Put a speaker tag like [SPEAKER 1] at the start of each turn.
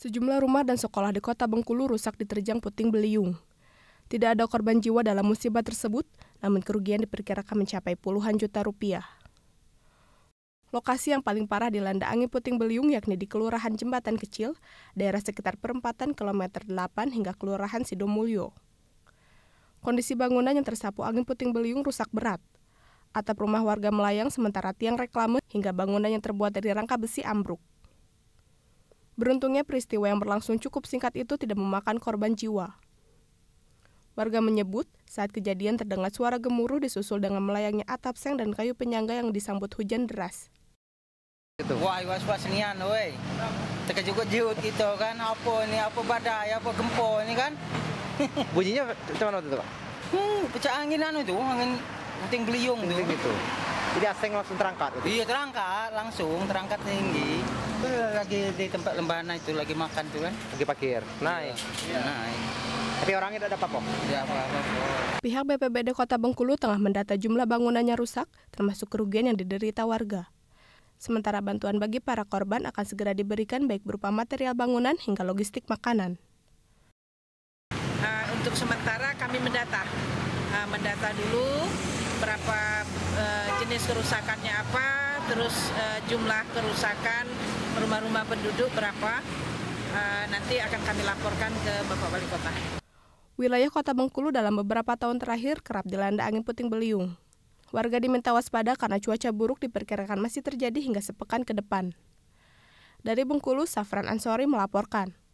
[SPEAKER 1] Sejumlah rumah dan sekolah di kota Bengkulu rusak diterjang puting beliung. Tidak ada korban jiwa dalam musibah tersebut, namun kerugian diperkirakan mencapai puluhan juta rupiah. Lokasi yang paling parah dilanda angin puting beliung yakni di Kelurahan Jembatan Kecil, daerah sekitar perempatan kilometer 8 hingga Kelurahan Sidomulyo. Kondisi bangunan yang tersapu angin puting beliung rusak berat. Atap rumah warga melayang sementara tiang reklame hingga bangunan yang terbuat dari rangka besi ambruk. Beruntungnya peristiwa yang berlangsung cukup singkat itu tidak memakan korban jiwa. Warga menyebut, saat kejadian terdengar suara gemuruh disusul dengan melayangnya atap seng dan kayu penyangga yang disambut hujan deras.
[SPEAKER 2] Wah, was-was nian, woi. terkejut jiut gitu kan, apa ini, apa badai, apa gempa ini kan. Bunyinya cuman waktu itu, Pak? Hmm, pecah angin anu itu, angin penting beliung tuh. Gitu. Jadi aseng langsung terangkat? Gitu? Iya terangkat, langsung terangkat tinggi. Eh, lagi di tempat lembana itu, lagi makan tuh kan. Lagi parkir, naik. Iya, iya naik. Tapi orangnya tidak apa kok? Tidak
[SPEAKER 1] apa-apa Pihak BPBD Kota Bengkulu tengah mendata jumlah bangunannya rusak, termasuk kerugian yang diderita warga. Sementara bantuan bagi para korban akan segera diberikan baik berupa material bangunan hingga logistik makanan.
[SPEAKER 3] Uh, untuk sementara kami mendata, uh, mendata dulu berapa uh, jenis kerusakannya apa, terus uh, jumlah kerusakan rumah-rumah penduduk berapa, uh, nanti akan kami laporkan ke Bapak Wali Kota.
[SPEAKER 1] Wilayah Kota Bengkulu dalam beberapa tahun terakhir kerap dilanda angin puting beliung. Warga diminta waspada karena cuaca buruk diperkirakan masih terjadi hingga sepekan ke depan. Dari Bengkulu, Safran Ansori melaporkan.